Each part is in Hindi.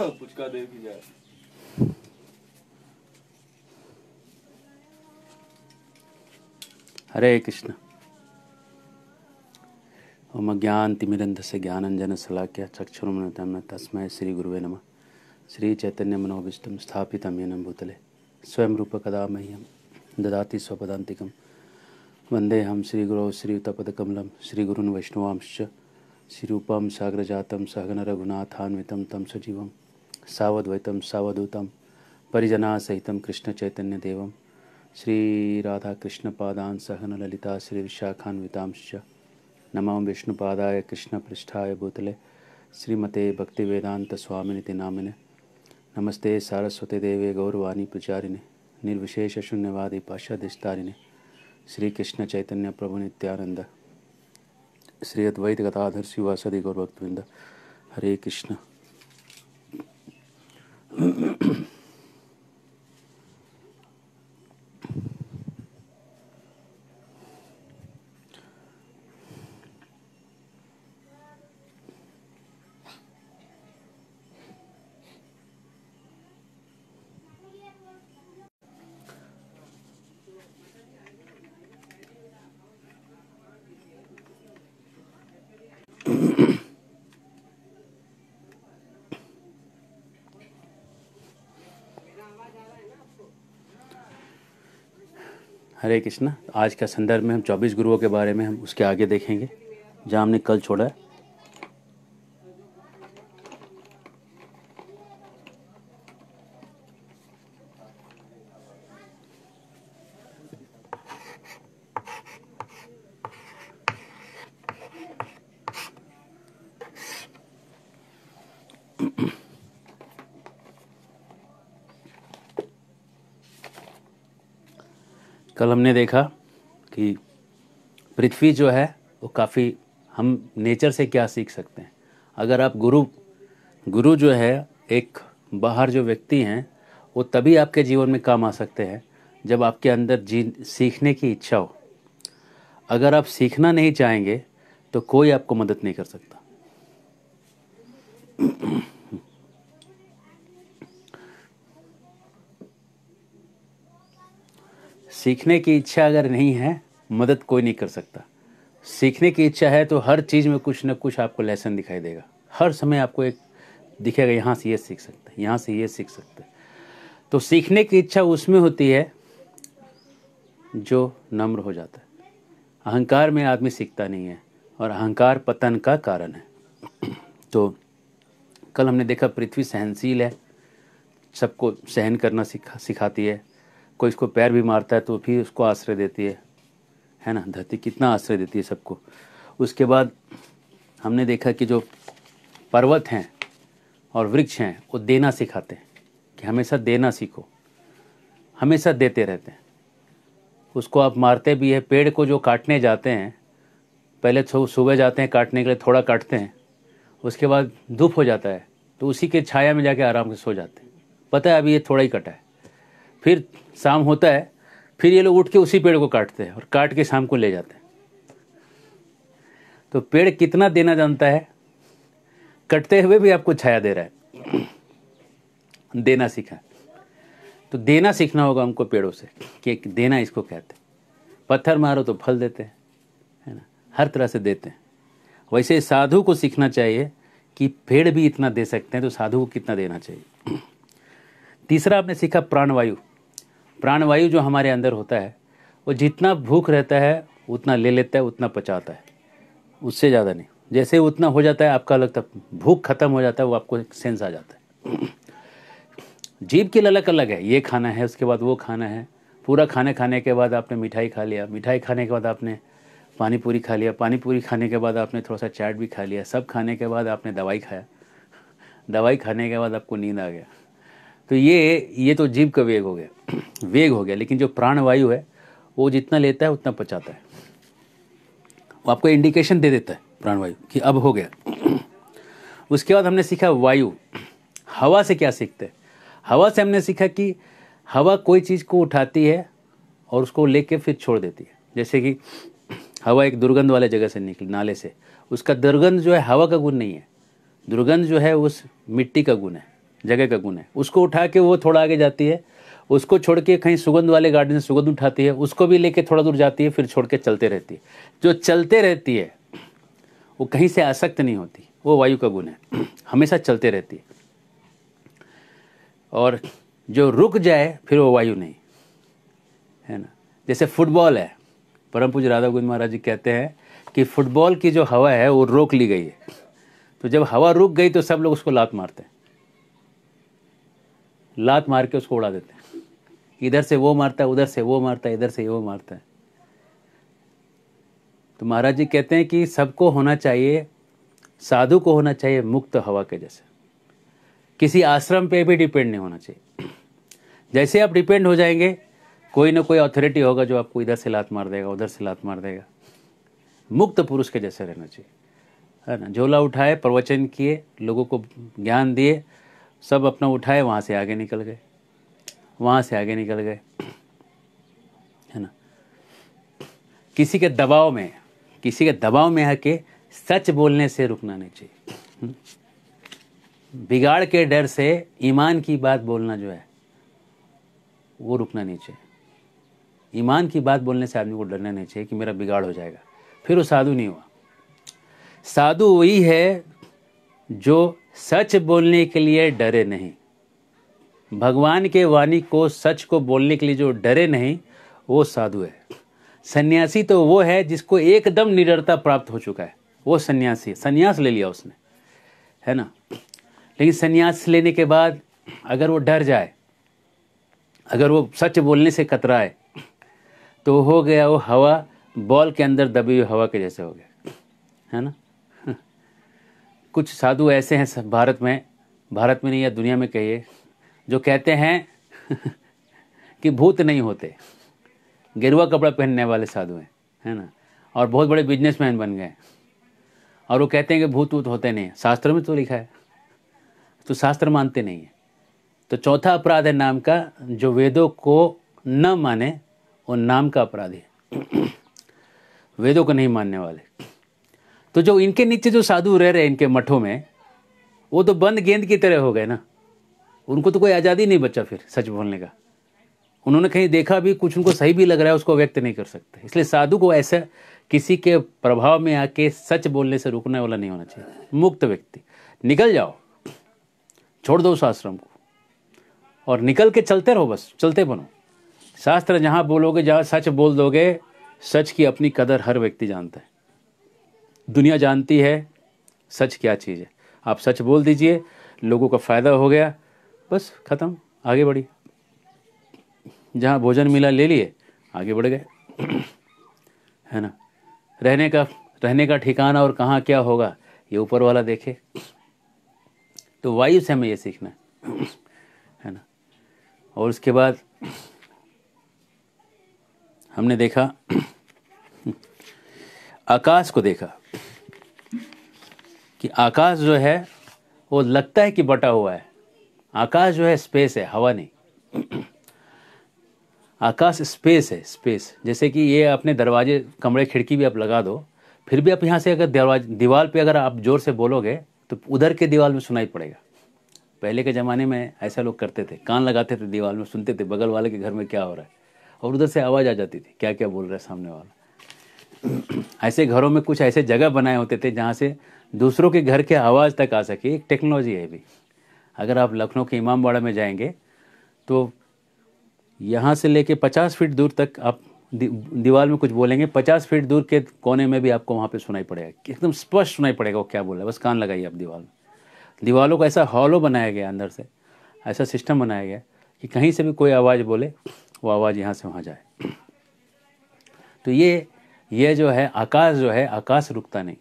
पुचका जाए हरे कृष्ण ओम ज्ञान से ज्ञानंजन सलाख्य चक्षुर तस्मय श्री गुरुवे नम श्री चैतन्य मनोभीष्ट स्थापित येन भूतले स्वयं रूप कदा मह्यम ददाति स्वपदांतिकम वंदे हम श्री गुरौ श्रीयुतपदकमलम श्री गुरुन् सागर श्रीरूपं सहगन रघुनाथान्वित तम सजीव सावद्वैतम सावधूतम परिजना सहित कृष्ण चैतन्य देव श्री राधा कृष्ण पादान सहन ललिता श्री विशाखान्वितांश नमो विष्णुपादाय कृष्ण पृष्ठाय भूतले श्रीमते भक्ति वेदांत स्वामिनिति नामिने नमस्ते सारस्वती देवे गौरवाणी प्रचारिणे निर्विशेष शून्यवादी पाशाधिस्तारिणे श्री कृष्ण चैतन्य प्रभु नित्यानंद श्री अद्वैत कथाधर शिवासदि गौरभक्तविंद हरे कृष्ण Mm-hmm. हरे कृष्णा आज का संदर्भ में हम 24 गुरुओं के बारे में हम उसके आगे देखेंगे जहाँ हमने कल छोड़ा है हमने देखा कि पृथ्वी जो है वो काफ़ी हम नेचर से क्या सीख सकते हैं अगर आप गुरु गुरु जो है एक बाहर जो व्यक्ति हैं वो तभी आपके जीवन में काम आ सकते हैं जब आपके अंदर जी सीखने की इच्छा हो अगर आप सीखना नहीं चाहेंगे तो कोई आपको मदद नहीं कर सकता सीखने की इच्छा अगर नहीं है मदद कोई नहीं कर सकता सीखने की इच्छा है तो हर चीज़ में कुछ ना कुछ आपको लेसन दिखाई देगा हर समय आपको एक दिखेगा यहाँ से ये सीख सकते हैं यहाँ से ये सीख सकते हैं तो सीखने की इच्छा उसमें होती है जो नम्र हो जाता है अहंकार में आदमी सीखता नहीं है और अहंकार पतन का कारण है तो कल हमने देखा पृथ्वी सहनशील है सबको सहन करना सिखा सिखाती है कोई इसको पैर भी मारता है तो भी उसको आश्रय देती है है ना धरती कितना आश्रय देती है सबको उसके बाद हमने देखा कि जो पर्वत हैं और वृक्ष हैं वो देना सिखाते हैं कि हमेशा देना सीखो हमेशा देते रहते हैं उसको आप मारते भी है पेड़ को जो काटने जाते हैं पहले सुबह जाते हैं काटने के लिए थोड़ा काटते हैं उसके बाद धूप हो जाता है तो उसी के छाया में जाके आराम से सो जाते हैं पता है अभी ये थोड़ा ही कटा है फिर शाम होता है फिर ये लोग उठ के उसी पेड़ को काटते हैं और काट के शाम को ले जाते हैं तो पेड़ कितना देना जानता है कटते हुए भी आपको छाया दे रहा है देना सीखा तो देना सीखना होगा हमको पेड़ों से कि देना इसको कहते हैं पत्थर मारो तो फल देते हैं है ना हर तरह से देते हैं वैसे साधु को सीखना चाहिए कि पेड़ भी इतना दे सकते हैं तो साधु को कितना देना चाहिए तीसरा आपने सीखा प्राणवायु प्राणवायु जो हमारे अंदर होता है वो जितना भूख रहता है उतना ले लेता है उतना पचाता है उससे ज़्यादा नहीं जैसे उतना हो जाता है आपका अलग तक भूख खत्म हो जाता है वो आपको एक सेंस आ जाता है जीभ की ललक अलग है ये खाना है उसके बाद वो खाना है पूरा खाने खाने के बाद आपने मिठाई खा लिया मिठाई खाने के बाद आपने पानी पूरी खा लिया पानी पूरी खाने के बाद आपने थोड़ा सा चाट भी खा लिया सब खाने के बाद आपने दवाई खाया दवाई खाने के बाद आपको नींद आ गया तो ये ये तो जीव का वेग हो गया वेग हो गया लेकिन जो प्राणवायु है वो जितना लेता है उतना पचाता है वो आपको इंडिकेशन दे देता है प्राणवायु कि अब हो गया उसके बाद हमने सीखा वायु हवा से क्या सीखते हैं हवा से हमने सीखा कि हवा कोई चीज़ को उठाती है और उसको लेके फिर छोड़ देती है जैसे कि हवा एक दुर्गंध वाले जगह से निकली नाले से उसका दुर्गंध जो है हवा का गुण नहीं है दुर्गंध जो है उस मिट्टी का गुण है जगह का गुण है उसको उठा के वो थोड़ा आगे जाती है उसको छोड़ के कहीं सुगंध वाले गार्डन से सुगंध उठाती है उसको भी लेके थोड़ा दूर जाती है फिर छोड़ के चलते रहती है जो चलते रहती है वो कहीं से आसक्त नहीं होती वो वायु का गुण है हमेशा चलते रहती है और जो रुक जाए फिर वो वायु नहीं है ना जैसे फुटबॉल है परम पूज राधा गोविंद महाराज जी कहते हैं कि फुटबॉल की जो हवा है वो रोक ली गई है तो जब हवा रुक गई तो सब लोग उसको लात मारते हैं लात मार के उसको उड़ा देते हैं इधर से वो मारता है उधर से वो मारता है इधर से वो मारता है तो महाराज जी कहते हैं कि सबको होना चाहिए साधु को होना चाहिए मुक्त हवा के जैसे किसी आश्रम पे भी डिपेंड नहीं होना चाहिए जैसे आप डिपेंड हो जाएंगे कोई ना कोई अथॉरिटी होगा जो आपको इधर से लात मार देगा उधर से लात मार देगा मुक्त पुरुष के जैसे रहना चाहिए है ना झोला उठाए प्रवचन किए लोगों को ज्ञान दिए सब अपना उठाए वहाँ से आगे निकल गए वहाँ से आगे निकल गए है ना किसी के दबाव में किसी के दबाव में आके सच बोलने से रुकना नहीं चाहिए हम्म? बिगाड़ के डर से ईमान की बात बोलना जो है वो रुकना नहीं चाहिए ईमान की बात बोलने से आदमी को डरना नहीं चाहिए कि मेरा बिगाड़ हो जाएगा फिर वो साधु नहीं हुआ साधु वही है जो सच बोलने के लिए डरे नहीं भगवान के वाणी को सच को बोलने के लिए जो डरे नहीं वो साधु है सन्यासी तो वो है जिसको एकदम निडरता प्राप्त हो चुका है वो सन्यासी सन्यास ले लिया उसने है ना लेकिन सन्यास लेने के बाद अगर वो डर जाए अगर वो सच बोलने से कतराए तो हो गया वो हवा बॉल के अंदर दबी हुई हवा के जैसे हो गया है ना कुछ साधु ऐसे हैं भारत में भारत में नहीं या दुनिया में कहिए जो कहते हैं कि भूत नहीं होते गेरुआ कपड़ा पहनने वाले साधु हैं है ना और बहुत बड़े बिजनेसमैन बन गए और वो कहते हैं कि भूत वूत होते नहीं शास्त्र में तो लिखा है तो शास्त्र मानते नहीं है तो चौथा अपराध है नाम का जो वेदों को न माने वो नाम का अपराध है वेदों को नहीं मानने वाले तो जो इनके नीचे जो साधु रह रहे इनके मठों में वो तो बंद गेंद की तरह हो गए ना उनको तो कोई आज़ादी नहीं बचा फिर सच बोलने का उन्होंने कहीं देखा भी कुछ उनको सही भी लग रहा है उसको व्यक्त नहीं कर सकते इसलिए साधु को ऐसा किसी के प्रभाव में आके सच बोलने से रुकने वाला नहीं होना चाहिए मुक्त व्यक्ति निकल जाओ छोड़ दो उस आश्रम को और निकल के चलते रहो बस चलते बनो शास्त्र जहाँ बोलोगे जहाँ सच बोल दोगे सच की अपनी कदर हर व्यक्ति जानता है दुनिया जानती है सच क्या चीज़ है आप सच बोल दीजिए लोगों का फ़ायदा हो गया बस ख़त्म आगे बढ़ी जहाँ भोजन मिला ले लिए आगे बढ़ गए है ना रहने का रहने का ठिकाना और कहाँ क्या होगा ये ऊपर वाला देखे तो वाइफ से हमें ये सीखना है है ना और उसके बाद हमने देखा आकाश को देखा कि आकाश जो है वो लगता है कि बटा हुआ है आकाश जो है स्पेस है हवा नहीं आकाश स्पेस है स्पेस जैसे कि ये अपने दरवाजे कमरे खिड़की भी आप लगा दो फिर भी आप यहाँ से अगर दरवाजे दीवार पे अगर आप ज़ोर से बोलोगे तो उधर के दीवार में सुनाई पड़ेगा पहले के ज़माने में ऐसा लोग करते थे कान लगाते थे दीवार में सुनते थे बगल वाले के घर में क्या हो रहा है और उधर से आवाज़ आ जाती थी क्या क्या बोल रहा है सामने वाला ऐसे घरों में कुछ ऐसे जगह बनाए होते थे जहाँ से दूसरों के घर के आवाज़ तक आ सके एक टेक्नोलॉजी है भी अगर आप लखनऊ के इमामबाड़ा में जाएंगे तो यहाँ से लेके 50 फीट दूर तक आप दि, दीवार में कुछ बोलेंगे 50 फीट दूर के कोने में भी आपको वहाँ पे सुनाई पड़ेगा एकदम स्पष्ट सुनाई पड़ेगा वो क्या बोल रहा है बस कान लगाइए आप दीवार में दीवारों को ऐसा हॉलो बनाया गया अंदर से ऐसा सिस्टम बनाया गया कि कहीं से भी कोई आवाज़ बोले वो आवाज़ यहाँ से वहाँ जाए तो ये ये जो है आकाश जो है आकाश रुकता नहीं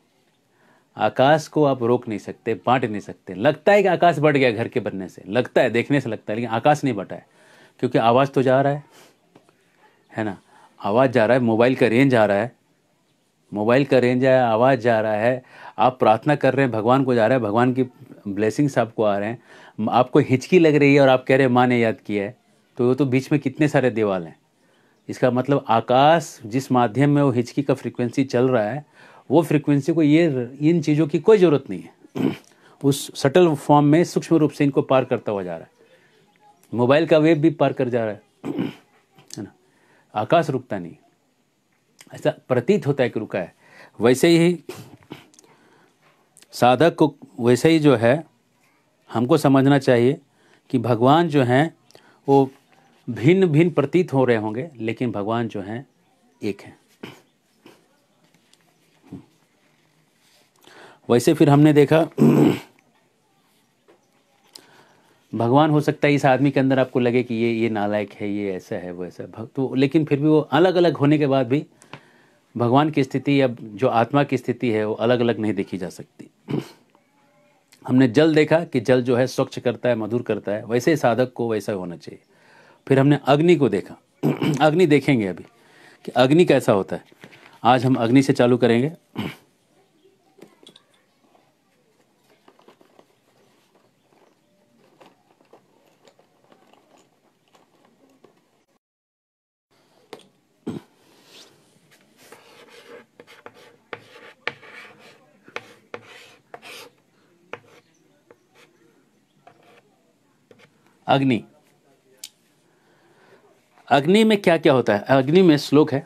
आकाश को आप रोक नहीं सकते बांट नहीं सकते लगता है कि आकाश बढ़ गया घर के बनने से लगता है देखने से लगता है लेकिन आकाश नहीं बटा है क्योंकि आवाज़ तो जा रहा है है ना आवाज़ जा रहा है मोबाइल का रेंज आ रहा है मोबाइल का रेंज है आवाज़ जा रहा है आप प्रार्थना कर रहे हैं भगवान को जा रहा है भगवान की ब्लेसिंग्स आपको आ रहे हैं आपको हिचकी लग रही है और आप कह रहे हैं माँ ने याद किया है तो वो तो बीच में कितने सारे देवाल हैं इसका मतलब आकाश जिस माध्यम में वो हिचकी का फ्रिक्वेंसी चल रहा है वो फ्रिक्वेंसी को ये इन चीज़ों की कोई ज़रूरत नहीं है उस सटल फॉर्म में सूक्ष्म रूप से इनको पार करता हुआ जा रहा है मोबाइल का वेब भी पार कर जा रहा है है ना आकाश रुकता नहीं ऐसा प्रतीत होता है कि रुका है वैसे ही साधक को वैसे ही जो है हमको समझना चाहिए कि भगवान जो हैं वो भिन्न भिन्न प्रतीत हो रहे होंगे लेकिन भगवान जो हैं एक हैं वैसे फिर हमने देखा भगवान हो सकता है इस आदमी के अंदर आपको लगे कि ये ये नालायक है ये ऐसा है वैसा तो लेकिन फिर भी वो अलग अलग होने के बाद भी भगवान की स्थिति या जो आत्मा की स्थिति है वो अलग अलग नहीं देखी जा सकती हमने जल देखा कि जल जो है स्वच्छ करता है मधुर करता है वैसे साधक को वैसा होना चाहिए फिर हमने अग्नि को देखा अग्नि देखेंगे अभी कि अग्नि कैसा होता है आज हम अग्नि से चालू करेंगे अग्नि अग्नि में क्या क्या होता है अग्नि में श्लोक है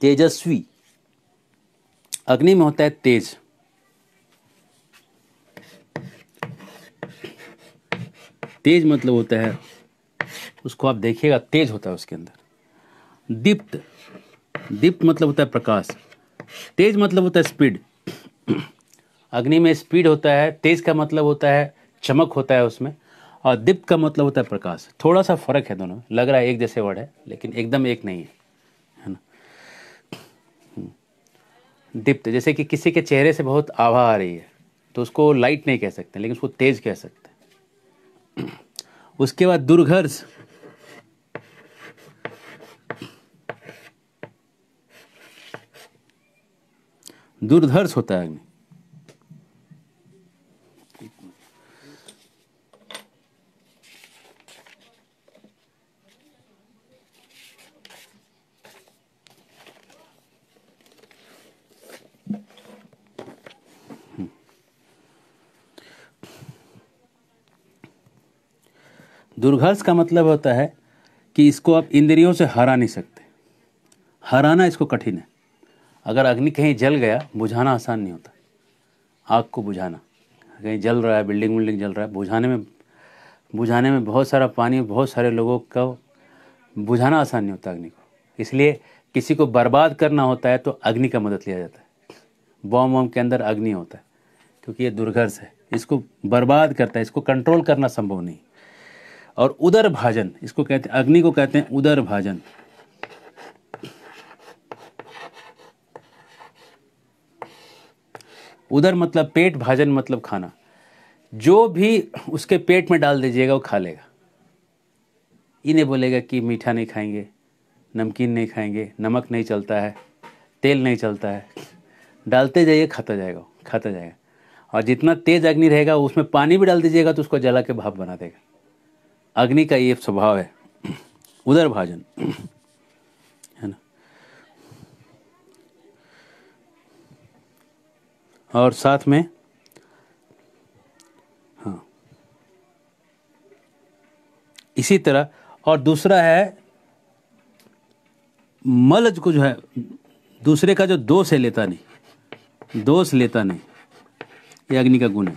तेजस्वी अग्नि में होता है तेज तेज मतलब होता है उसको आप देखिएगा तेज होता है उसके अंदर दीप्त दीप्त मतलब होता है प्रकाश तेज मतलब होता है स्पीड अग्नि में स्पीड होता है तेज का मतलब होता है चमक होता है उसमें और दीप्त का मतलब होता है प्रकाश थोड़ा सा फर्क है दोनों लग रहा है एक जैसे वर्ड है लेकिन एकदम एक नहीं है है ना हम्म। दीप्त जैसे कि किसी के चेहरे से बहुत आभा आ रही है तो उसको लाइट नहीं कह सकते लेकिन उसको तेज कह सकते उसके बाद दुर्घर्ष दुर्धर्ष होता है अग्नि दुर्घर्ष का मतलब होता है कि इसको आप इंद्रियों से हरा नहीं सकते हराना इसको कठिन है अगर अग्नि कहीं जल गया बुझाना आसान नहीं होता आग को बुझाना कहीं जल रहा है बिल्डिंग विल्डिंग जल रहा है बुझाने में बुझाने में बहुत सारा पानी बहुत सारे लोगों का बुझाना आसान नहीं होता अग्नि को इसलिए किसी को बर्बाद करना होता है तो अग्नि का मदद लिया जाता है बॉम वॉम के अंदर अग्नि होता है क्योंकि ये दुर्घर्ष है इसको बर्बाद करता है इसको कंट्रोल करना संभव नहीं और उदर भाजन इसको कहते हैं अग्नि को कहते हैं उदर भाजन उदर मतलब पेट भाजन मतलब खाना जो भी उसके पेट में डाल दीजिएगा वो खा लेगा इन्हें बोलेगा कि मीठा नहीं खाएंगे नमकीन नहीं खाएंगे नमक नहीं चलता है तेल नहीं चलता है डालते जाइए खाता जाएगा खाता जाएगा और जितना तेज अग्नि रहेगा उसमें पानी भी डाल दीजिएगा तो उसको जला के भाप बना देगा अग्नि का ये स्वभाव है उदर भाजन है ना और साथ में हाँ इसी तरह और दूसरा है मलज को जो है दूसरे का जो दोष है लेता नहीं दोष लेता नहीं ये अग्नि का गुण है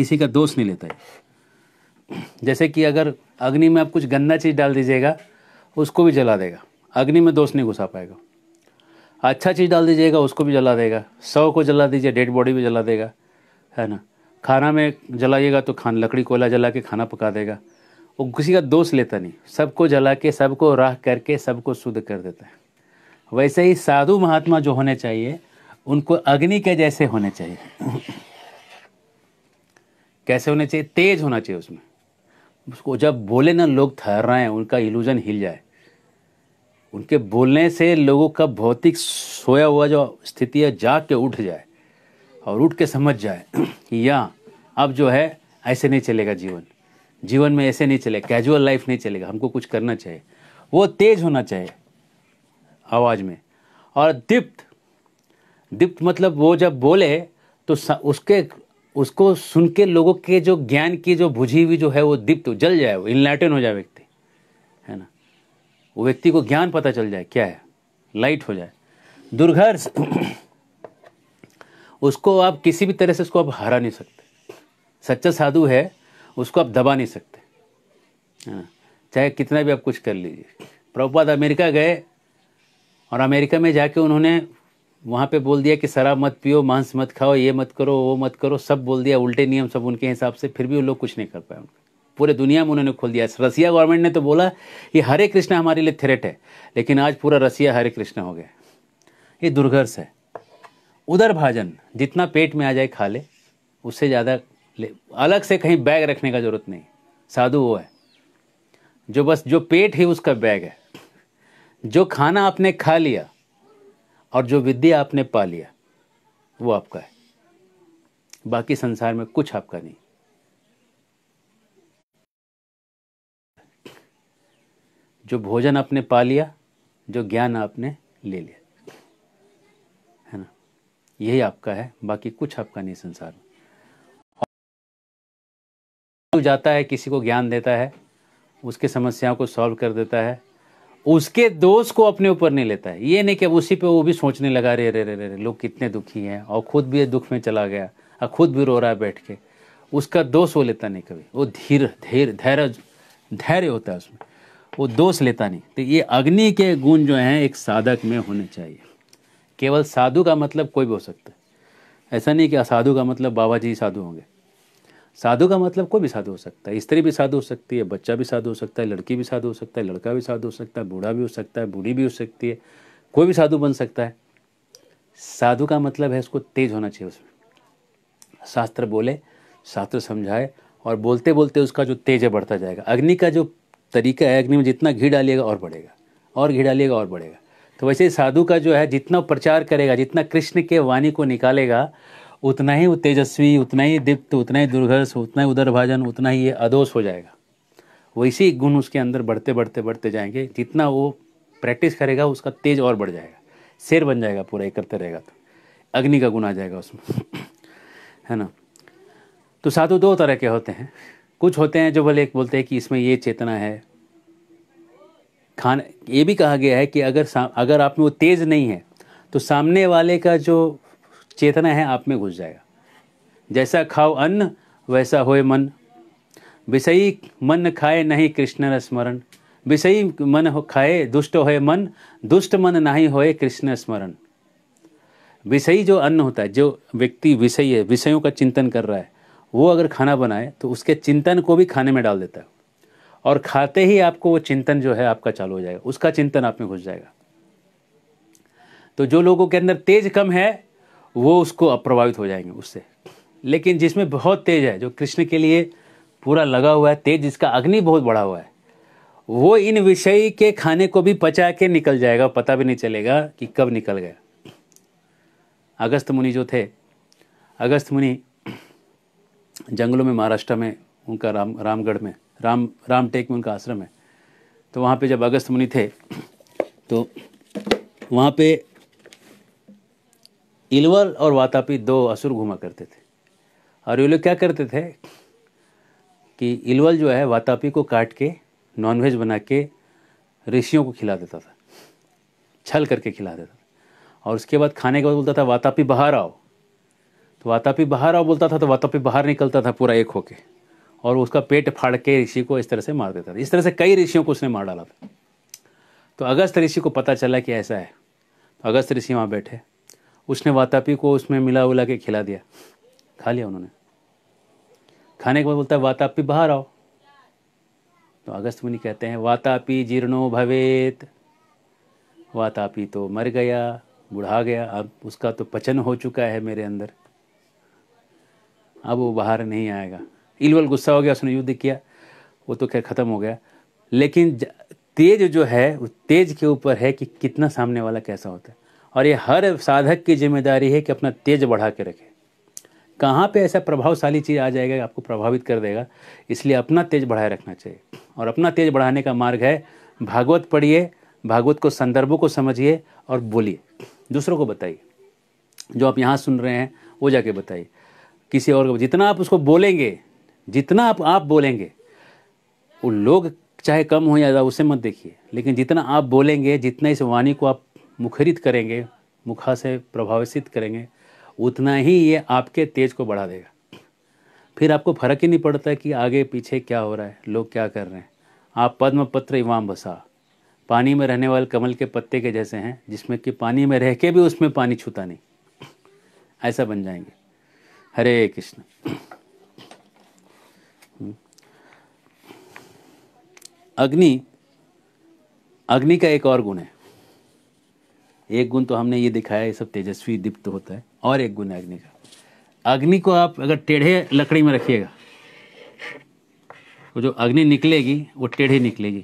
किसी का दोष नहीं लेता है जैसे कि अगर अग्नि में आप कुछ गंदा चीज़ डाल दीजिएगा उसको भी जला देगा अग्नि में दोष नहीं घुसा पाएगा अच्छा चीज़ डाल दीजिएगा उसको भी जला देगा सौ को जला दीजिए डेड बॉडी भी जला देगा है ना खाना में जलाइएगा तो खान लकड़ी कोयला जला के खाना पका देगा वो किसी का दोष लेता नहीं सबको जला के सबको राह करके सबको शुद्ध कर देता है वैसे ही साधु महात्मा जो होने चाहिए उनको अग्नि के जैसे होने चाहिए कैसे होने चाहिए तेज होना चाहिए उसमें उसको जब बोले ना लोग ठहर रहे हैं उनका इल्यूजन हिल जाए उनके बोलने से लोगों का भौतिक सोया हुआ जो स्थिति है जाग के उठ जाए और उठ के समझ जाए कि या अब जो है ऐसे नहीं चलेगा जीवन जीवन में ऐसे नहीं चलेगा कैजुअल लाइफ नहीं चलेगा हमको कुछ करना चाहिए वो तेज होना चाहिए आवाज़ में और दीप्त दीप्त मतलब वो जब बोले तो उसके उसको सुन के लोगों के जो ज्ञान की जो बुझी हुई जो है वो दीप्त जल जाए वो इनलाइटन हो जाए व्यक्ति है ना वो व्यक्ति को ज्ञान पता चल जाए क्या है लाइट हो जाए दुर्घर्ष उसको आप किसी भी तरह से उसको आप हरा नहीं सकते सच्चा साधु है उसको आप दबा नहीं सकते है ना चाहे कितना भी आप कुछ कर लीजिए प्रभुपाद अमेरिका गए और अमेरिका में जाके उन्होंने वहाँ पे बोल दिया कि शराब मत पियो मांस मत खाओ ये मत करो वो मत करो सब बोल दिया उल्टे नियम सब उनके हिसाब से फिर भी वो लोग कुछ नहीं कर पाए उनका पूरे दुनिया में उन्होंने खोल दिया रसिया गवर्नमेंट ने तो बोला ये हरे कृष्णा हमारे लिए थ्रेट है लेकिन आज पूरा रसिया हरे कृष्णा हो गया ये दुर्घर्ष है उधर भाजन जितना पेट में आ जाए खा ले उससे ज़्यादा अलग से कहीं बैग रखने का जरूरत नहीं साधु वो है जो बस जो पेट ही उसका बैग है जो खाना आपने खा लिया और जो विद्या आपने पा लिया वो आपका है बाकी संसार में कुछ आपका नहीं जो भोजन आपने पा लिया जो ज्ञान आपने ले लिया है ना यही आपका है बाकी कुछ आपका नहीं संसार में जाता है किसी को ज्ञान देता है उसके समस्याओं को सॉल्व कर देता है उसके दोष को अपने ऊपर नहीं लेता है ये नहीं कि उसी पे वो भी सोचने लगा रे रे रे रे लोग कितने दुखी हैं और खुद भी दुख में चला गया और खुद भी रो रहा है बैठ के उसका दोष वो लेता नहीं कभी वो धीर धीर धैर्य धैर्य होता है उसमें वो दोष लेता नहीं तो ये अग्नि के गुण जो हैं एक साधक में होने चाहिए केवल साधु का मतलब कोई भी हो सकता है ऐसा नहीं कि असाधु का मतलब बाबा जी साधु होंगे साधु का मतलब कोई भी साधु हो सकता है स्त्री भी साधु हो सकती है बच्चा भी साधु हो सकता है लड़की भी साधु हो सकता है लड़का भी साधु हो सकता है बूढ़ा भी हो सकता है बूढ़ी भी हो सकती है कोई भी साधु बन सकता है साधु का मतलब है उसको तेज होना चाहिए उसमें शास्त्र बोले शास्त्र समझाए और बोलते बोलते उसका जो तेज है बढ़ता जाएगा अग्नि का जो तरीका है अग्नि में जितना घी डालिएगा और बढ़ेगा और घी डालिएगा और बढ़ेगा तो वैसे साधु का जो है जितना प्रचार करेगा जितना कृष्ण के वाणी को निकालेगा उतना ही वो तेजस्वी उतना ही दीप्त उतना ही दुर्घर्ष उतना ही उदर भाजन उतना ही ये अदोष हो जाएगा वैसे ही गुण उसके अंदर बढ़ते बढ़ते बढ़ते जाएंगे जितना वो प्रैक्टिस करेगा उसका तेज और बढ़ जाएगा शेर बन जाएगा पूरा एक करते रहेगा तो अग्नि का गुण आ जाएगा उसमें है ना तो साधु दो तरह के होते हैं कुछ होते हैं जो भले एक बोलते हैं कि इसमें ये चेतना है खान ये भी कहा गया है कि अगर अगर आप में वो तेज़ नहीं है तो सामने वाले का जो चेतना है आप में घुस जाएगा जैसा खाओ अन्न वैसा होए मन विषयी मन खाए नहीं कृष्ण स्मरण विषयी मन हो खाए दुष्ट होए मन दुष्ट मन नहीं होए कृष्ण स्मरण विषयी जो अन्न होता है जो व्यक्ति विषयी है विषयों का चिंतन कर रहा है वो अगर खाना बनाए तो उसके चिंतन को भी खाने में डाल देता है और खाते ही आपको वो चिंतन जो है आपका चालू हो जाएगा उसका चिंतन आप में घुस जाएगा तो जो लोगों के अंदर तेज कम है वो उसको अप्रभावित हो जाएंगे उससे लेकिन जिसमें बहुत तेज है जो कृष्ण के लिए पूरा लगा हुआ है तेज जिसका अग्नि बहुत बड़ा हुआ है वो इन विषय के खाने को भी पचा के निकल जाएगा पता भी नहीं चलेगा कि कब निकल गया अगस्त मुनि जो थे अगस्त मुनि जंगलों में महाराष्ट्र में उनका राम रामगढ़ में राम रामटेक में उनका आश्रम है तो वहाँ पे जब अगस्त मुनि थे तो वहाँ पे इलवल और वातापी दो असुर घुमा करते थे और ये लोग क्या करते थे कि इलवल जो है वातापी को काट के नॉनवेज बना के ऋषियों को खिला देता था छल करके खिला देता था और उसके बाद खाने के बाद बोलता था वातापी बाहर आओ तो वातापी बाहर आओ बोलता था तो वातापी बाहर निकलता था पूरा एक होके और उसका पेट फाड़ के ऋषि को इस तरह से मार देता था इस तरह से कई ऋषियों को उसने मार डाला था तो अगस्त ऋषि को पता चला कि ऐसा है तो अगस्त ऋषि वहाँ बैठे उसने वातापी को उसमें मिला उला के खिला दिया खा लिया उन्होंने खाने के बाद बोलता है वातापी बाहर आओ तो अगस्त मुनि कहते हैं वातापी जीर्णो भवेत वातापी तो मर गया बुढ़ा गया अब उसका तो पचन हो चुका है मेरे अंदर अब वो बाहर नहीं आएगा इलवल गुस्सा हो गया उसने युद्ध किया वो तो खैर ख़त्म हो गया लेकिन तेज जो है वो तेज के ऊपर है कि कितना सामने वाला कैसा होता है और ये हर साधक की जिम्मेदारी है कि अपना तेज बढ़ा के रखे कहाँ पे ऐसा प्रभावशाली चीज़ आ जाएगा आपको प्रभावित कर देगा इसलिए अपना तेज बढ़ाए रखना चाहिए और अपना तेज बढ़ाने का मार्ग है भागवत पढ़िए भागवत को संदर्भों को समझिए और बोलिए दूसरों को बताइए जो आप यहाँ सुन रहे हैं वो जाके बताइए किसी और को जितना आप उसको बोलेंगे जितना आप आप बोलेंगे वो लोग चाहे कम हो या ज़्यादा उसे मत देखिए लेकिन जितना आप बोलेंगे जितना इस वाणी को आप मुखरित करेंगे मुखा से प्रभावित करेंगे उतना ही ये आपके तेज को बढ़ा देगा फिर आपको फर्क ही नहीं पड़ता कि आगे पीछे क्या हो रहा है लोग क्या कर रहे हैं आप पद्म पत्र इमाम बसा पानी में रहने वाले कमल के पत्ते के जैसे हैं जिसमें कि पानी में रह के भी उसमें पानी छूता नहीं ऐसा बन जाएंगे हरे कृष्ण अग्नि अग्नि का एक और गुण है एक गुण तो हमने ये दिखाया ये सब तेजस्वी दीप्त होता है और एक गुण है अग्नि का अग्नि को आप अगर टेढ़े लकड़ी में रखिएगा वो जो अग्नि निकलेगी वो टेढ़े निकलेगी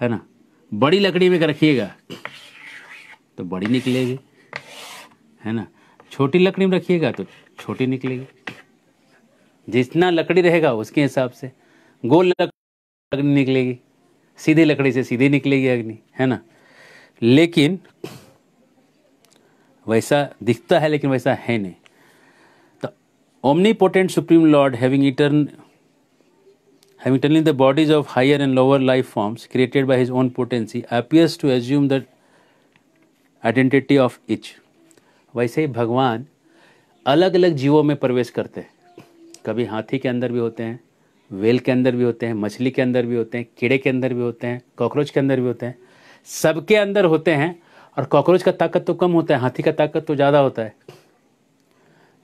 है ना बड़ी लकड़ी में रखिएगा तो बड़ी निकलेगी है ना छोटी लकड़ी में रखिएगा तो छोटी निकलेगी जितना लकड़ी रहेगा उसके हिसाब से गोल लकड़ी निकलेगी सीधी लकड़ी से सीधी निकलेगी अग्नि है ना लेकिन वैसा दिखता है लेकिन वैसा है नहीं तो omnipotent supreme lord having eternal in the bodies of higher and lower life forms created by his own potency appears to assume the identity of each वैसे ही भगवान अलग अलग जीवों में प्रवेश करते हैं कभी हाथी के अंदर भी होते हैं वेल के अंदर भी होते हैं मछली के अंदर भी होते हैं कीड़े के अंदर भी होते हैं कॉकरोच के अंदर भी होते हैं सबके अंदर होते हैं और कॉकरोच का ताकत तो कम होता है हाथी का ताकत तो ज़्यादा होता है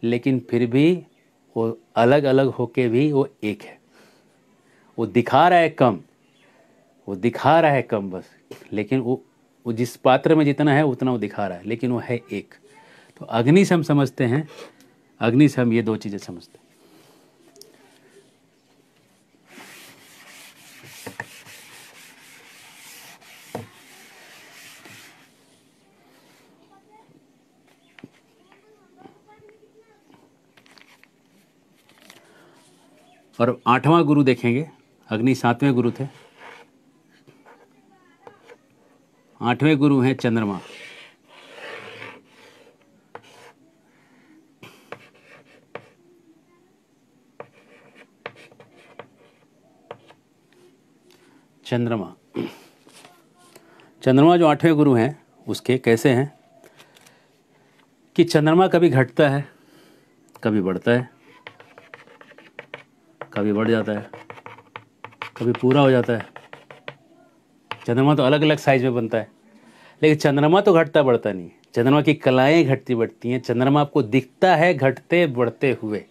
लेकिन फिर भी वो अलग अलग होके भी वो एक है वो दिखा रहा है कम वो दिखा रहा है कम बस लेकिन वो वो जिस पात्र में जितना है उतना वो दिखा रहा है लेकिन वो है एक तो अग्नि से हम समझते हैं अग्नि से हम ये दो चीज़ें समझते हैं और आठवां गुरु देखेंगे अग्नि सातवें गुरु थे आठवें गुरु हैं चंद्रमा चंद्रमा चंद्रमा जो आठवें गुरु हैं उसके कैसे हैं कि चंद्रमा कभी घटता है कभी बढ़ता है कभी बढ़ जाता है कभी पूरा हो जाता है चंद्रमा तो अलग अलग साइज में बनता है लेकिन चंद्रमा तो घटता बढ़ता नहीं चंद्रमा की कलाएं घटती बढ़ती हैं चंद्रमा आपको दिखता है घटते बढ़ते हुए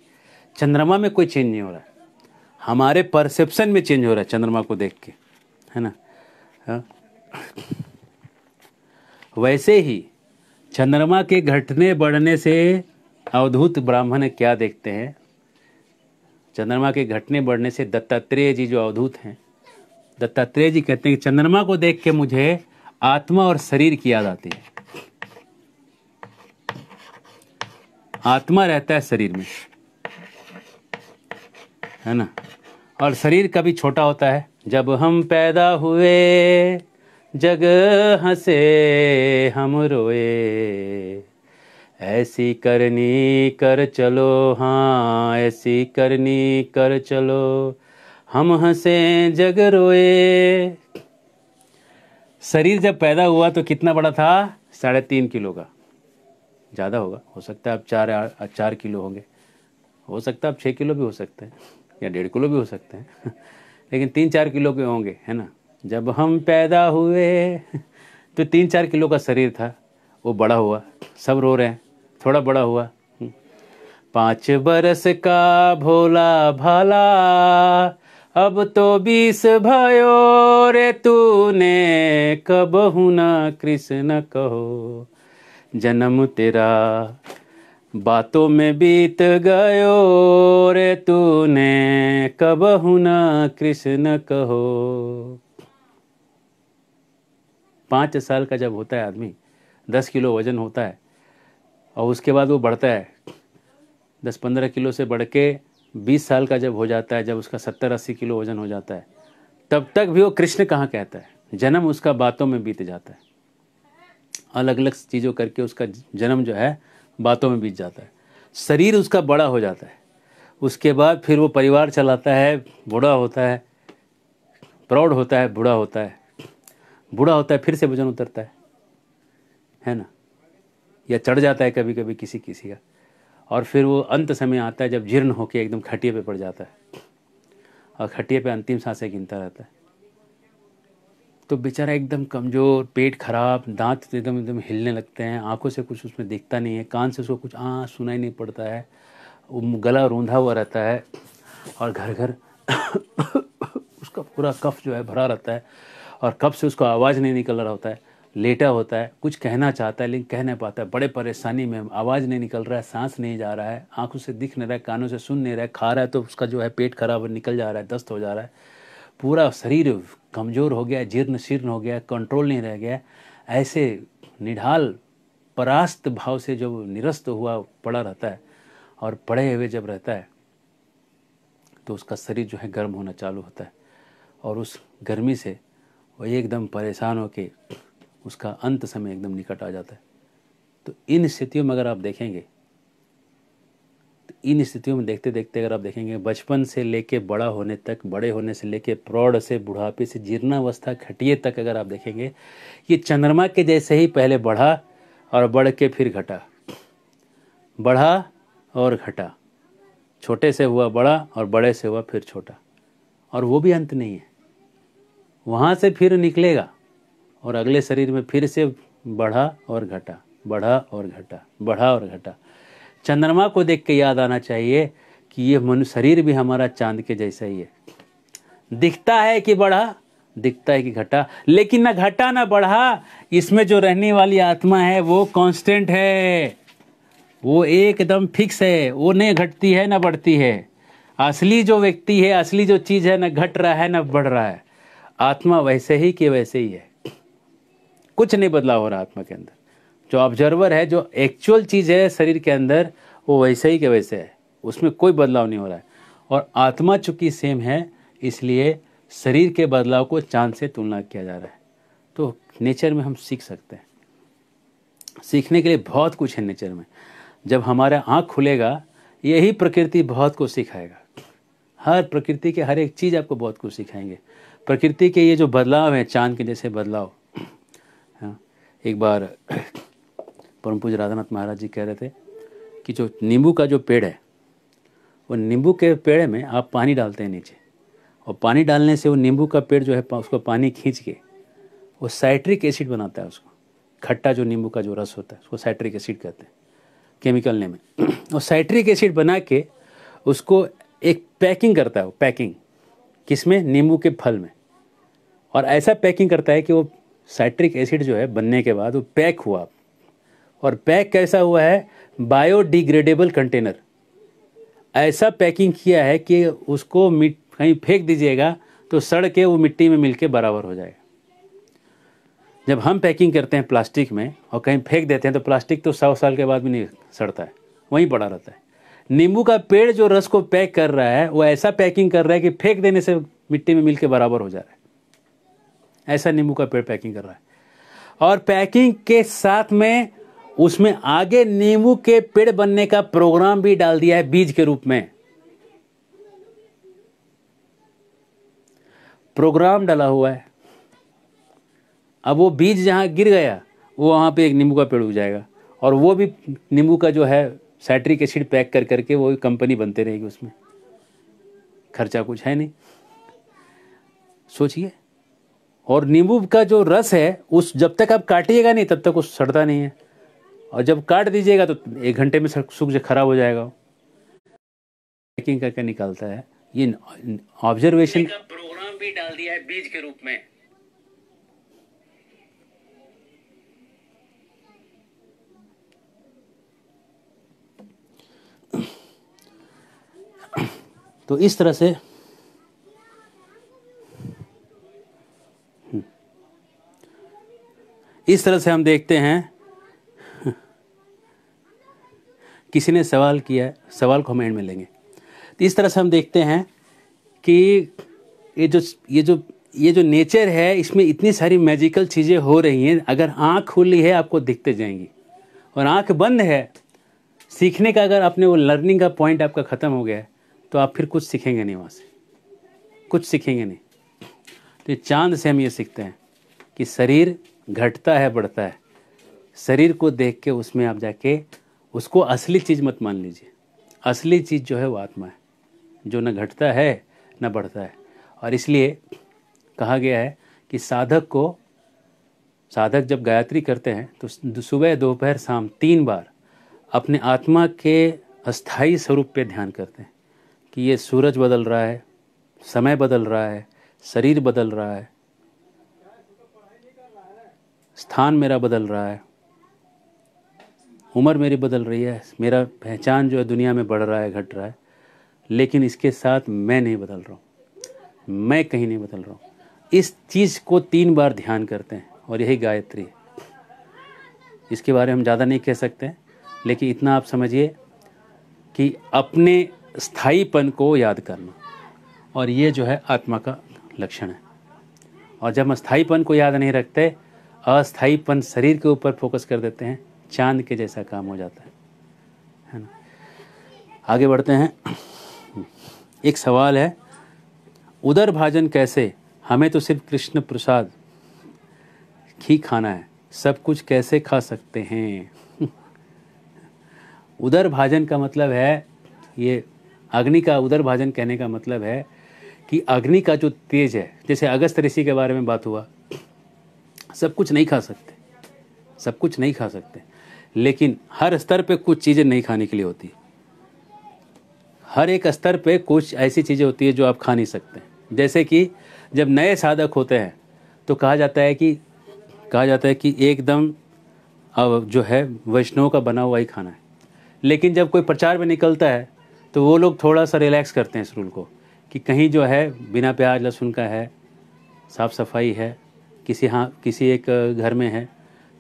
चंद्रमा में कोई चेंज नहीं हो रहा हमारे परसेप्शन में चेंज हो रहा है चंद्रमा को देख के है ना हा? वैसे ही चंद्रमा के घटने बढ़ने से अवधूत ब्राह्मण क्या देखते हैं चंद्रमा के घटने बढ़ने से दत्तात्रेय जी जो अवधूत हैं दत्तात्रेय जी कहते हैं कि चंद्रमा को देख के मुझे आत्मा और शरीर की याद आती है आत्मा रहता है शरीर में है ना और शरीर कभी छोटा होता है जब हम पैदा हुए जग हंसे हम रोए ऐसी करनी कर चलो हाँ ऐसी करनी कर चलो हम हंसे जग रोए शरीर जब पैदा हुआ तो कितना बड़ा था साढ़े तीन किलो का ज़्यादा होगा हो सकता है आप चार चार किलो होंगे हो सकता है आप छः किलो भी हो सकते हैं या डेढ़ किलो भी हो सकते हैं लेकिन तीन चार किलो के होंगे है ना जब हम पैदा हुए तो तीन चार किलो का शरीर था वो बड़ा हुआ सब रो रहे हैं थोड़ा बड़ा हुआ हम्म। पांच बरस का भोला भाला अब तो बीस भयो रे तूने कब हुना कृष्ण कहो जन्म तेरा बातों में बीत गयो रे तूने कब हुना कृष्ण कहो पांच साल का जब होता है आदमी दस किलो वजन होता है और उसके बाद वो बढ़ता है दस पंद्रह किलो से बढ़ के बीस साल का जब हो जाता है जब उसका सत्तर अस्सी किलो वजन हो जाता है तब तक भी वो कृष्ण कहाँ कहता है जन्म उसका बातों में बीत जाता है अलग अलग चीज़ों करके उसका जन्म जो है बातों में बीत जाता है शरीर उसका बड़ा हो जाता है उसके बाद फिर वो परिवार चलाता है बूढ़ा होता है प्राउड होता है बूढ़ा होता है बूढ़ा होता है फिर से वजन उतरता है है ना या चढ़ जाता है कभी कभी किसी किसी का और फिर वो अंत समय आता है जब जीर्ण होकर एकदम खटिए पे पड़ जाता है और खटिए पे अंतिम सांसें गिनता रहता है तो बेचारा एकदम कमज़ोर पेट खराब दांत एकदम एकदम हिलने लगते हैं आंखों से कुछ उसमें दिखता नहीं है कान से उसको कुछ आ सुना ही नहीं पड़ता है गला रूंधा हुआ रहता है और घर घर उसका पूरा कफ जो है भरा रहता है और कब से उसको आवाज़ नहीं निकल रहा होता है लेटा होता है कुछ कहना चाहता है लेकिन कह नहीं पाता है बड़े परेशानी में आवाज़ नहीं निकल रहा है सांस नहीं जा रहा है आंखों से दिख नहीं रहा है कानों से सुन नहीं रहा है खा रहा है तो उसका जो है पेट खराब निकल जा रहा है दस्त हो जा रहा है पूरा शरीर कमज़ोर हो गया जीर्ण शीर्ण हो गया कंट्रोल नहीं रह गया ऐसे निढाल परास्त भाव से जो निरस्त हुआ पड़ा रहता है और पड़े हुए जब रहता है तो उसका शरीर जो है गर्म होना चालू होता है और उस गर्मी से वो एकदम परेशान होकर उसका अंत समय एकदम निकट आ जाता है तो इन स्थितियों में अगर आप देखेंगे तो इन स्थितियों में देखते देखते अगर आप देखेंगे बचपन से लेके बड़ा होने तक बड़े होने से लेके प्रौढ़ से बुढ़ापे से जीर्णावस्था घटिए तक अगर आप देखेंगे ये चंद्रमा के जैसे ही पहले बढ़ा और बढ़ के फिर घटा बढ़ा और घटा छोटे से हुआ बड़ा और बड़े से हुआ फिर छोटा और वो भी अंत नहीं है वहाँ से फिर निकलेगा और अगले शरीर में फिर से बढ़ा और घटा बढ़ा और घटा बढ़ा और घटा चंद्रमा को देख के याद आना चाहिए कि ये मनु शरीर भी हमारा चांद के जैसा ही है दिखता है कि बढ़ा दिखता है कि घटा लेकिन ना घटा ना बढ़ा इसमें जो रहने वाली आत्मा है वो कांस्टेंट है वो एकदम फिक्स है वो नहीं घटती है ना बढ़ती है असली जो व्यक्ति है असली जो चीज़ है ना घट रहा है ना बढ़ रहा है आत्मा वैसे ही कि वैसे ही है कुछ नहीं बदलाव हो रहा आत्मा के अंदर जो ऑब्जर्वर है जो एक्चुअल चीज़ है शरीर के अंदर वो वैसे ही के वैसे है उसमें कोई बदलाव नहीं हो रहा है और आत्मा चूंकि सेम है इसलिए शरीर के बदलाव को चांद से तुलना किया जा रहा है तो नेचर में हम सीख सकते हैं सीखने के लिए बहुत कुछ है नेचर में जब हमारा आँख खुलेगा यही प्रकृति बहुत कुछ सिखाएगा हर प्रकृति के हर एक चीज़ आपको बहुत कुछ सिखाएंगे प्रकृति के ये जो बदलाव हैं चांद के जैसे बदलाव एक बार परम पूज राधानाथ महाराज जी कह रहे थे कि जो नींबू का जो पेड़ है वो नींबू के पेड़ में आप पानी डालते हैं नीचे और पानी डालने से वो नींबू का पेड़ जो है उसको पानी खींच के वो साइट्रिक एसिड बनाता है उसको खट्टा जो नींबू का जो रस होता है उसको साइट्रिक एसिड कहते हैं केमिकल ने में और साइट्रिक एसिड बना के उसको एक पैकिंग करता है वो पैकिंग किसमें नींबू के फल में और ऐसा पैकिंग करता है कि वो साइट्रिक एसिड जो है बनने के बाद वो पैक हुआ और पैक कैसा हुआ है बायोडिग्रेडेबल कंटेनर ऐसा पैकिंग किया है कि उसको मिट कहीं फेंक दीजिएगा तो सड़ के वो मिट्टी में मिलके बराबर हो जाएगा जब हम पैकिंग करते हैं प्लास्टिक में और कहीं फेंक देते हैं तो प्लास्टिक तो सौ साल के बाद भी नहीं सड़ता है वहीं पड़ा रहता है नींबू का पेड़ जो रस को पैक कर रहा है वो ऐसा पैकिंग कर रहा है कि फेंक देने से मिट्टी में मिल के बराबर हो जा रहा है ऐसा नींबू का पेड़ पैकिंग कर रहा है और पैकिंग के साथ में उसमें आगे नींबू के पेड़ बनने का प्रोग्राम भी डाल दिया है बीज के रूप में प्रोग्राम डाला हुआ है अब वो बीज जहां गिर गया वो वहां पे एक नींबू का पेड़ उग जाएगा और वो भी नींबू का जो है सैट्रिक एसिड पैक कर करके वो कंपनी बनते रहेगी उसमें खर्चा कुछ है नहीं सोचिए और नींबू का जो रस है उस जब तक आप काटिएगा नहीं तब तक वो सड़ता नहीं है और जब काट दीजिएगा तो एक घंटे में सूख खराब हो जाएगा पैकिंग करके निकालता है ये ऑब्जर्वेशन प्रोग्राम भी डाल दिया है बीज के रूप में तो इस तरह से इस तरह से हम देखते हैं किसी ने सवाल किया है सवाल को हम एंड में लेंगे तो इस तरह से हम देखते हैं कि ये जो ये जो ये जो नेचर है इसमें इतनी सारी मैजिकल चीज़ें हो रही हैं अगर आँख खुली है आपको दिखते जाएंगी और आँख बंद है सीखने का अगर आपने वो लर्निंग का पॉइंट आपका ख़त्म हो गया है तो आप फिर कुछ सीखेंगे नहीं वहाँ से कुछ सीखेंगे नहीं तो चांद से हम ये सीखते हैं कि शरीर घटता है बढ़ता है शरीर को देख के उसमें आप जाके उसको असली चीज़ मत मान लीजिए असली चीज़ जो है वो आत्मा है जो ना घटता है ना बढ़ता है और इसलिए कहा गया है कि साधक को साधक जब गायत्री करते हैं तो सुबह दोपहर शाम तीन बार अपने आत्मा के अस्थाई स्वरूप पे ध्यान करते हैं कि ये सूरज बदल रहा है समय बदल रहा है शरीर बदल रहा है स्थान मेरा बदल रहा है उम्र मेरी बदल रही है मेरा पहचान जो है दुनिया में बढ़ रहा है घट रहा है लेकिन इसके साथ मैं नहीं बदल रहा हूँ मैं कहीं नहीं बदल रहा हूँ इस चीज़ को तीन बार ध्यान करते हैं और यही गायत्री है इसके बारे में हम ज़्यादा नहीं कह सकते लेकिन इतना आप समझिए कि अपने स्थायीपन को याद करना और ये जो है आत्मा का लक्षण है और जब हम स्थायीपन को याद नहीं रखते अस्थायीपन शरीर के ऊपर फोकस कर देते हैं चांद के जैसा काम हो जाता है है ना आगे बढ़ते हैं एक सवाल है उदर भाजन कैसे हमें तो सिर्फ कृष्ण प्रसाद ही खाना है सब कुछ कैसे खा सकते हैं उदर भाजन का मतलब है ये अग्नि का उदर भाजन कहने का मतलब है कि अग्नि का जो तेज है जैसे अगस्त ऋषि के बारे में बात हुआ सब कुछ नहीं खा सकते सब कुछ नहीं खा सकते लेकिन हर स्तर पे कुछ चीज़ें नहीं खाने के लिए होती हर एक स्तर पे कुछ ऐसी चीज़ें होती है जो आप खा नहीं सकते जैसे कि जब नए साधक होते हैं तो कहा जाता है कि कहा जाता है कि एकदम अब जो है वैष्णव का बना हुआ ही खाना है लेकिन जब कोई प्रचार में निकलता है तो वो लोग थोड़ा सा रिलैक्स करते हैं इस रूल को कि कहीं जो है बिना प्याज लहसुन का है साफ़ सफाई है किसी हाँ किसी एक घर में है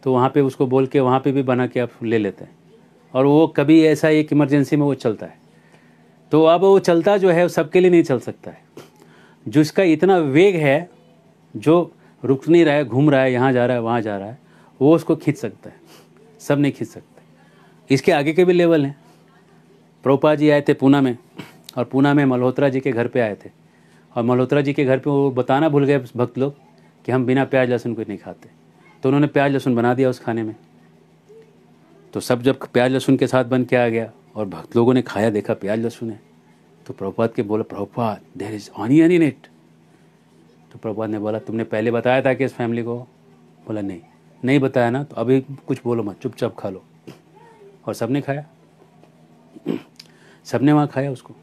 तो वहाँ पे उसको बोल के वहाँ पे भी बना के आप ले लेते हैं और वो कभी ऐसा एक इमरजेंसी में वो चलता है तो अब वो चलता जो है सबके लिए नहीं चल सकता है जिसका इतना वेग है जो रुक नहीं रहा है घूम रहा है यहाँ जा रहा है वहाँ जा रहा है वो उसको खींच सकता है सब नहीं खींच सकते इसके आगे के भी लेवल हैं प्रोपा जी आए थे पूना में और पूना में मल्होत्रा जी के घर पे आए थे और मल्होत्रा जी के घर पे वो बताना भूल गए भक्त लोग कि हम बिना प्याज लहसुन को नहीं खाते तो उन्होंने प्याज लहसुन बना दिया उस खाने में तो सब जब प्याज लहसुन के साथ बन के आ गया और भक्त लोगों ने खाया देखा प्याज लहसुन है तो प्रभुपाद के बोला Prabhupada there is onion in it तो प्रभुपाद ने बोला तुमने पहले बताया था कि इस फैमिली को बोला नहीं नहीं बताया ना तो अभी कुछ बोलो मत चुपचाप खा लो और सब ने खाया सब ने वहाँ खाया उसको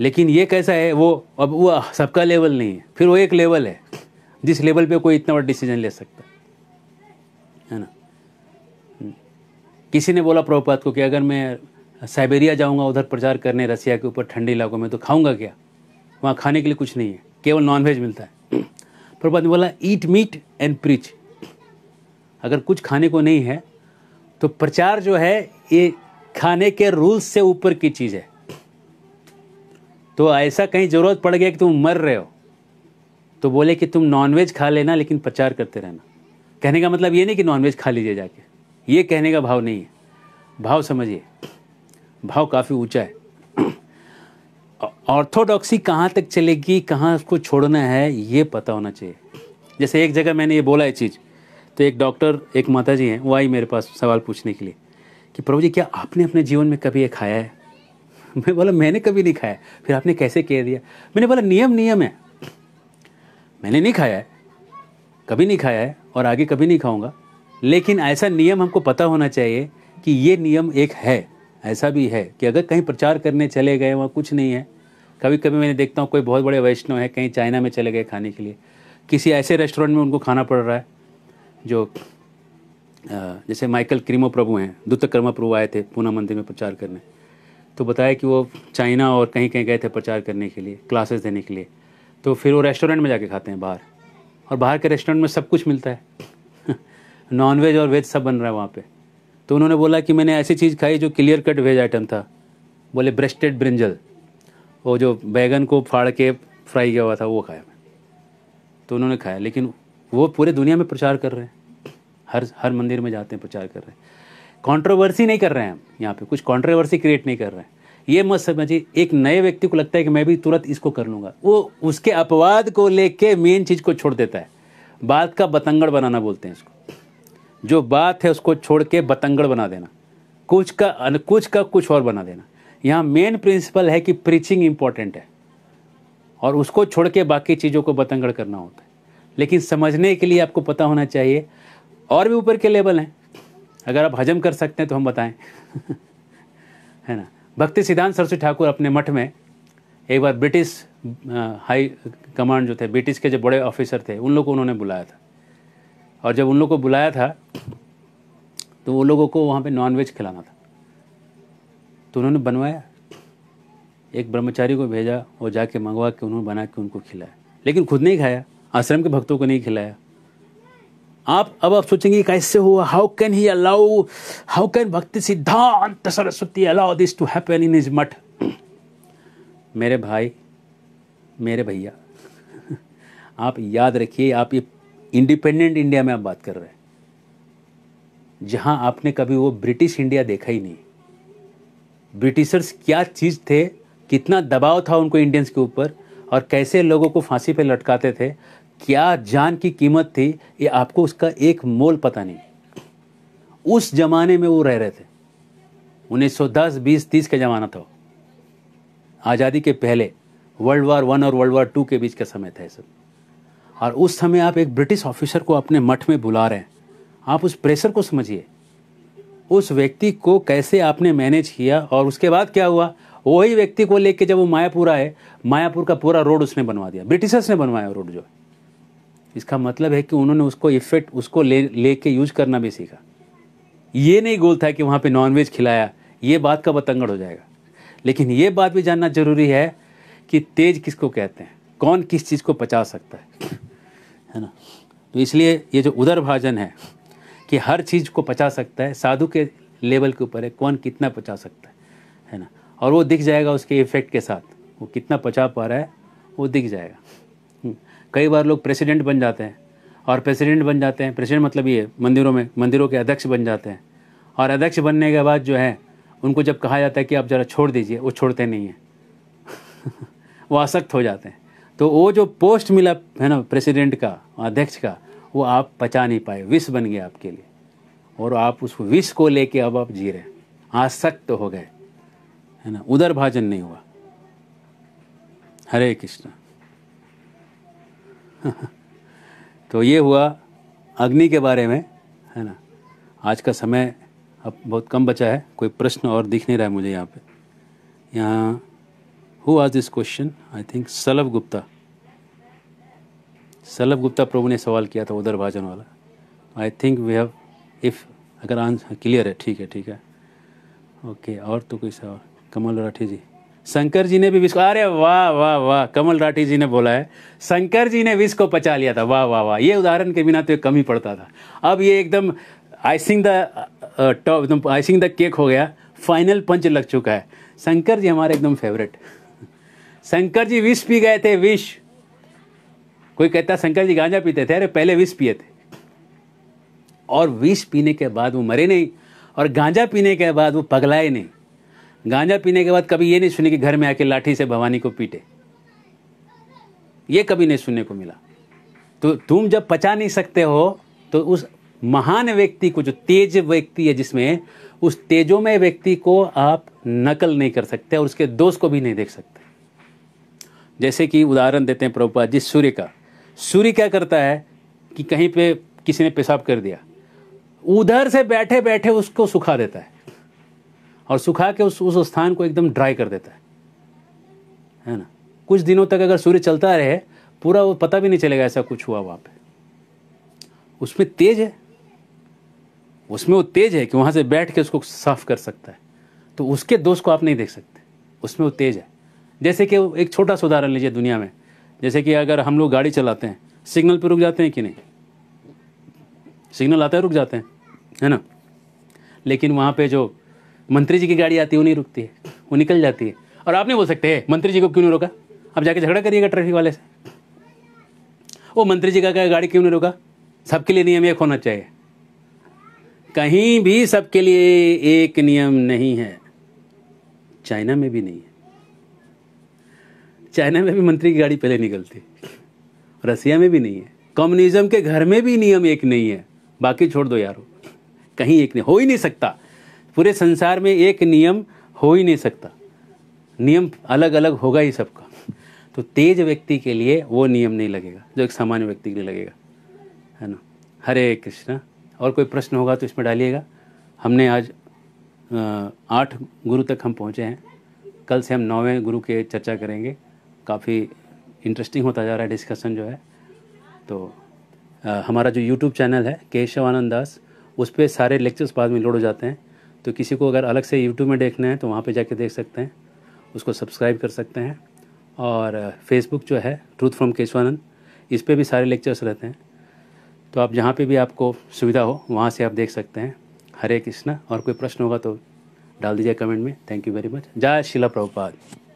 लेकिन ये कैसा है वो अब वो सबका लेवल नहीं है फिर वो एक लेवल है जिस लेवल पे कोई इतना बड़ा डिसीजन ले सकता है ना हम्म। किसी ने बोला प्रभुपात को कि अगर मैं साइबेरिया जाऊंगा उधर प्रचार करने रसिया के ऊपर ठंडे इलाकों में तो खाऊंगा क्या वहाँ खाने के लिए कुछ नहीं है केवल नॉनवेज मिलता है प्रभुपात ने बोला ईट मीट एंड प्रिच अगर कुछ खाने को नहीं है तो प्रचार जो है ये खाने के रूल्स से ऊपर की चीज़ है तो ऐसा कहीं ज़रूरत पड़ गया कि तुम मर रहे हो तो बोले कि तुम नॉनवेज खा लेना लेकिन प्रचार करते रहना कहने का मतलब ये नहीं कि नॉनवेज खा लीजिए जाके ये कहने का भाव नहीं है भाव समझिए भाव काफ़ी ऊंचा है ऑर्थोडॉक्सी कहाँ तक चलेगी कहाँ उसको छोड़ना है ये पता होना चाहिए जैसे एक जगह मैंने ये बोला है चीज़ तो एक डॉक्टर एक माता जी हैं वो आई मेरे पास सवाल पूछने के लिए कि प्रभु जी क्या आपने अपने जीवन में कभी ये खाया है मैं बोला मैंने कभी नहीं खाया फिर आपने कैसे कह दिया मैंने बोला नियम नियम है मैंने नहीं खाया है कभी नहीं खाया है और आगे कभी नहीं खाऊंगा लेकिन ऐसा नियम हमको पता होना चाहिए कि ये नियम एक है ऐसा भी है कि अगर कहीं प्रचार करने चले गए वहाँ कुछ नहीं है कभी कभी मैंने देखता हूँ कोई बहुत बड़े वैष्णव है कहीं चाइना में चले गए खाने के लिए किसी ऐसे रेस्टोरेंट में उनको खाना पड़ रहा है जो जैसे माइकल क्रीमो प्रभु हैं दुत्तकर्मा प्रभु आए थे पूना मंदिर में प्रचार करने तो बताया कि वो चाइना और कहीं कहीं गए थे प्रचार करने के लिए क्लासेस देने के लिए तो फिर वो रेस्टोरेंट में जाके खाते हैं बाहर और बाहर के रेस्टोरेंट में सब कुछ मिलता है नॉन वेज और वेज सब बन रहा है वहाँ पे तो उन्होंने बोला कि मैंने ऐसी चीज़ खाई जो क्लियर कट वेज आइटम था बोले ब्रेस्टेड ब्रिंजल वो जो बैगन को फाड़ के फ्राई किया हुआ था वो खाया मैं तो उन्होंने खाया लेकिन वो पूरे दुनिया में प्रचार कर रहे हैं हर हर मंदिर में जाते हैं प्रचार कर रहे हैं कॉन्ट्रोवर्सी नहीं कर रहे हैं हम यहाँ पे कुछ कॉन्ट्रोवर्सी क्रिएट नहीं कर रहे हैं ये मत समझिए एक नए व्यक्ति को लगता है कि मैं भी तुरंत इसको कर लूँगा वो उसके अपवाद को लेके मेन चीज़ को छोड़ देता है बात का बतंगड़ बनाना बोलते हैं इसको जो बात है उसको छोड़ के बतंगड़ बना देना कुछ का कुछ का कुछ और बना देना यहाँ मेन प्रिंसिपल है कि प्रीचिंग इम्पॉर्टेंट है और उसको छोड़ के बाकी चीज़ों को बतंगड़ करना होता है लेकिन समझने के लिए आपको पता होना चाहिए और भी ऊपर के लेवल हैं अगर आप हजम कर सकते हैं तो हम बताएं है ना भक्ति सिद्धांत सरस्वती ठाकुर अपने मठ में एक बार ब्रिटिश हाई कमांड जो थे ब्रिटिश के जो बड़े ऑफिसर थे उन लोग को उन्होंने बुलाया था और जब उन लोग को बुलाया था तो वो लोगों को वहाँ पे नॉनवेज खिलाना था तो उन्होंने बनवाया एक ब्रह्मचारी को भेजा और जाके मंगवा के उन्होंने बना के उनको खिलाया लेकिन खुद नहीं खाया आश्रम के भक्तों को नहीं खिलाया आप अब आप सोचेंगे कैसे हुआ how can he allow how can Bhakti Siddhanta Saraswati allow this to happen in his मठ मेरे भाई मेरे भैया आप याद रखिए आप ये इंडिपेंडेंट इंडिया में आप बात कर रहे हैं जहां आपने कभी वो ब्रिटिश इंडिया देखा ही नहीं ब्रिटिशर्स क्या चीज़ थे कितना दबाव था उनको इंडियंस के ऊपर और कैसे लोगों को फांसी पे लटकाते थे क्या जान की कीमत थी ये आपको उसका एक मोल पता नहीं उस ज़माने में वो रह रहे थे 1910, 20, 30 का ज़माना था आज़ादी के पहले वर्ल्ड वार वन और वर्ल्ड वार टू के बीच का समय था ये सब और उस समय आप एक ब्रिटिश ऑफिसर को अपने मठ में बुला रहे हैं आप उस प्रेशर को समझिए उस व्यक्ति को कैसे आपने मैनेज किया और उसके बाद क्या हुआ वही व्यक्ति को लेके जब वो मायापुर आए मायापुर का पूरा रोड उसने बनवा दिया ब्रिटिशर्स ने बनवाया रोड जो है इसका मतलब है कि उन्होंने उसको इफेक्ट उसको ले लेके यूज करना भी सीखा ये नहीं गोल था कि वहाँ पे नॉनवेज खिलाया ये बात का बतंगड़ हो जाएगा लेकिन ये बात भी जानना जरूरी है कि तेज किसको कहते हैं कौन किस चीज़ को पचा सकता है है ना तो इसलिए ये जो उधर भाजन है कि हर चीज़ को पचा सकता है साधु के लेवल के ऊपर है कौन कितना पचा सकता है है ना और वो दिख जाएगा उसके इफेक्ट के साथ वो कितना पचा पा रहा है वो दिख जाएगा कई बार लोग प्रेसिडेंट बन जाते हैं और प्रेसिडेंट बन जाते हैं प्रेसिडेंट मतलब ये मंदिरों में मंदिरों के अध्यक्ष बन जाते हैं और अध्यक्ष बनने के बाद जो है उनको जब कहा जाता है कि आप ज़रा छोड़ दीजिए वो छोड़ते नहीं हैं वो आसक्त हो जाते हैं तो वो जो पोस्ट मिला है ना प्रेसिडेंट का अध्यक्ष का वो आप पचा नहीं पाए विष बन गया आपके लिए और आप उस विष को लेके अब आप जी रहे हैं आसक्त हो गए है ना उधर भाजन नहीं हुआ हरे कृष्ण तो ये हुआ अग्नि के बारे में है ना आज का समय अब बहुत कम बचा है कोई प्रश्न और दिख नहीं रहा है मुझे यहाँ पे यहाँ हु आज this question I think Salabh Gupta Salabh Gupta Prabhu ने सवाल किया था उधर भाजन वाला I think we have if अगर आंसर क्लियर है ठीक है ठीक है ओके और तो कोई सवाल कमल राठी जी शंकर जी ने भी विष को अरे वाह वाह वाह कमल राठी जी ने बोला है शंकर जी ने विष को पचा लिया था वाह वाह वाह ये उदाहरण के बिना तो कम ही पड़ता था अब ये एकदम आइसिंग द टॉप एकदम आइसिंग द केक हो गया फाइनल पंच लग चुका है शंकर जी हमारे एकदम फेवरेट शंकर जी विष पी गए थे विष कोई कहता शंकर जी गांजा पीते थे अरे पहले विष पिए थे और विष पीने के बाद वो मरे नहीं और गांजा पीने के बाद वो पगलाए नहीं गांजा पीने के बाद कभी ये नहीं सुने कि घर में आके लाठी से भवानी को पीटे ये कभी नहीं सुनने को मिला तो तुम जब पचा नहीं सकते हो तो उस महान व्यक्ति को जो तेज व्यक्ति है जिसमें उस तेजोमय व्यक्ति को आप नकल नहीं कर सकते और उसके दोष को भी नहीं देख सकते जैसे कि उदाहरण देते हैं प्रभुपा जी सूर्य का सूर्य क्या करता है कि कहीं पे किसी ने पेशाब कर दिया उधर से बैठे बैठे उसको सुखा देता है और सुखा के उस उस स्थान को एकदम ड्राई कर देता है है ना कुछ दिनों तक अगर सूर्य चलता रहे पूरा वो पता भी नहीं चलेगा ऐसा कुछ हुआ वहाँ पे उसमें तेज है उसमें वो तेज है कि वहाँ से बैठ के उसको साफ कर सकता है तो उसके दोष को आप नहीं देख सकते उसमें वो तेज है जैसे कि एक छोटा सा उदाहरण लीजिए दुनिया में जैसे कि अगर हम लोग गाड़ी चलाते हैं सिग्नल पर रुक जाते हैं कि नहीं सिग्नल आता है रुक जाते हैं है ना लेकिन वहाँ पे जो मंत्री जी की गाड़ी आती है वो नहीं रुकती है वो निकल जाती है और आप नहीं बोल सकते मंत्री जी को क्यों नहीं रोका आप जाके झगड़ा करिएगा ट्रैफिक वाले से वो मंत्री जी का गाड़ी क्यों नहीं रोका सबके लिए नियम एक होना चाहिए कहीं भी सबके लिए एक नियम नहीं है चाइना में भी नहीं है चाइना में भी मंत्री की गाड़ी पहले निकलती रसिया में भी नहीं है कम्युनिज्म के घर में भी नियम एक नहीं है बाकी छोड़ दो यारो कहीं एक नहीं हो ही नहीं सकता पूरे संसार में एक नियम हो ही नहीं सकता नियम अलग अलग होगा ही सबका तो तेज व्यक्ति के लिए वो नियम नहीं लगेगा जो एक सामान्य व्यक्ति के लिए लगेगा है ना हरे कृष्णा और कोई प्रश्न होगा तो इसमें डालिएगा हमने आज आठ गुरु तक हम पहुँचे हैं कल से हम नौवें गुरु के चर्चा करेंगे काफ़ी इंटरेस्टिंग होता जा रहा है डिस्कशन जो है तो आ, हमारा जो यूट्यूब चैनल है केशव आनंद दास उस पर सारे लेक्चर्स बाद में लोड हो जाते हैं तो किसी को अगर अलग से यूट्यूब में देखना है तो वहाँ पे जाके देख सकते हैं उसको सब्सक्राइब कर सकते हैं और फेसबुक जो है ट्रूथ फ्रॉम केशवानंद इस पर भी सारे लेक्चर्स रहते हैं तो आप जहाँ पे भी आपको सुविधा हो वहाँ से आप देख सकते हैं हरे कृष्णा और कोई प्रश्न होगा तो डाल दीजिए कमेंट में थैंक यू वेरी मच जय शिला प्रभुपाद